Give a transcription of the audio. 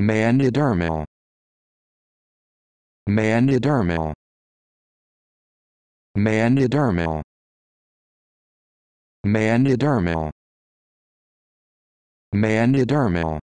Manidermal. Manidermal. Manidermal. Manidermal. Manidermal.